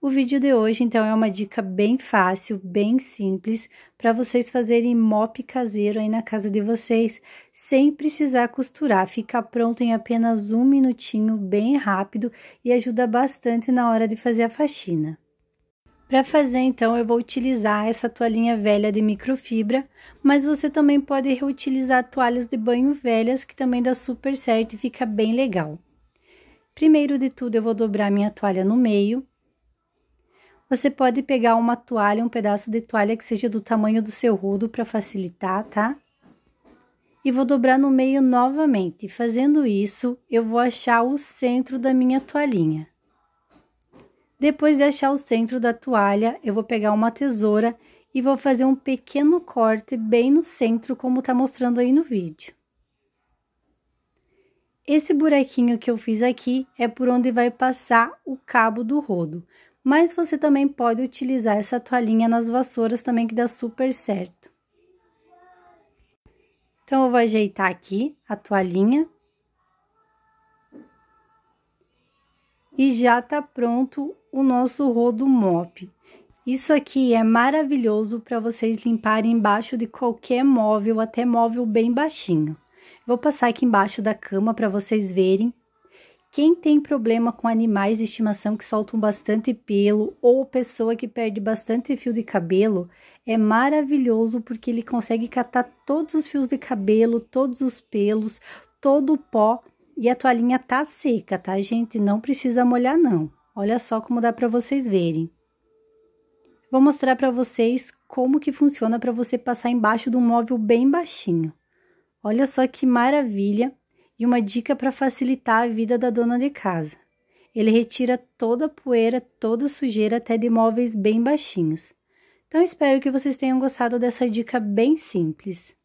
O vídeo de hoje, então, é uma dica bem fácil, bem simples, para vocês fazerem mop caseiro aí na casa de vocês, sem precisar costurar. Fica pronto em apenas um minutinho, bem rápido, e ajuda bastante na hora de fazer a faxina. Para fazer, então, eu vou utilizar essa toalhinha velha de microfibra, mas você também pode reutilizar toalhas de banho velhas, que também dá super certo e fica bem legal. Primeiro de tudo, eu vou dobrar minha toalha no meio você pode pegar uma toalha, um pedaço de toalha que seja do tamanho do seu rodo para facilitar, tá? E vou dobrar no meio novamente. Fazendo isso, eu vou achar o centro da minha toalhinha. Depois de achar o centro da toalha, eu vou pegar uma tesoura e vou fazer um pequeno corte bem no centro, como tá mostrando aí no vídeo. Esse buraquinho que eu fiz aqui é por onde vai passar o cabo do rodo mas você também pode utilizar essa toalhinha nas vassouras também, que dá super certo. Então, eu vou ajeitar aqui a toalhinha. E já tá pronto o nosso rodo mop. Isso aqui é maravilhoso para vocês limparem embaixo de qualquer móvel, até móvel bem baixinho. Vou passar aqui embaixo da cama para vocês verem. Quem tem problema com animais de estimação que soltam bastante pelo ou pessoa que perde bastante fio de cabelo, é maravilhoso porque ele consegue catar todos os fios de cabelo, todos os pelos, todo o pó e a toalhinha tá seca, tá, gente? Não precisa molhar não. Olha só como dá para vocês verem. Vou mostrar para vocês como que funciona para você passar embaixo de um móvel bem baixinho. Olha só que maravilha e uma dica para facilitar a vida da dona de casa. Ele retira toda a poeira, toda a sujeira, até de móveis bem baixinhos. Então, espero que vocês tenham gostado dessa dica bem simples.